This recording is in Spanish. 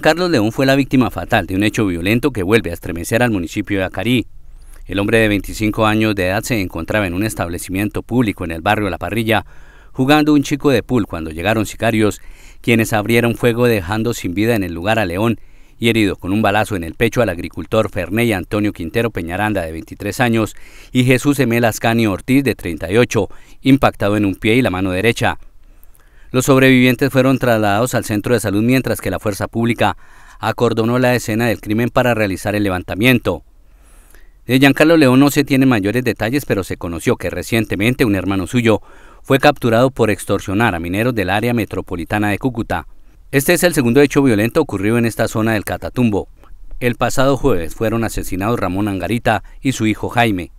Carlos León fue la víctima fatal de un hecho violento que vuelve a estremecer al municipio de Acarí. El hombre de 25 años de edad se encontraba en un establecimiento público en el barrio La Parrilla, jugando un chico de pool cuando llegaron sicarios, quienes abrieron fuego dejando sin vida en el lugar a León y herido con un balazo en el pecho al agricultor Ferney Antonio Quintero Peñaranda de 23 años y Jesús Emel Ascani Ortiz de 38, impactado en un pie y la mano derecha. Los sobrevivientes fueron trasladados al centro de salud mientras que la fuerza pública acordonó la escena del crimen para realizar el levantamiento. De eh, Giancarlo León no se tienen mayores detalles, pero se conoció que recientemente un hermano suyo fue capturado por extorsionar a mineros del área metropolitana de Cúcuta. Este es el segundo hecho violento ocurrido en esta zona del Catatumbo. El pasado jueves fueron asesinados Ramón Angarita y su hijo Jaime,